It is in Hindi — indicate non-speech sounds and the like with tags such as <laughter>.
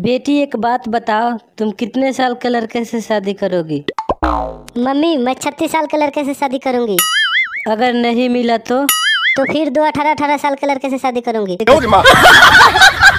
बेटी एक बात बताओ तुम कितने साल के लड़के से शादी करोगी मम्मी मैं छत्तीस साल के लड़के से शादी करूंगी अगर नहीं मिला तो तो फिर दो अठारह अठारह साल के लड़के से शादी करूंगी <laughs>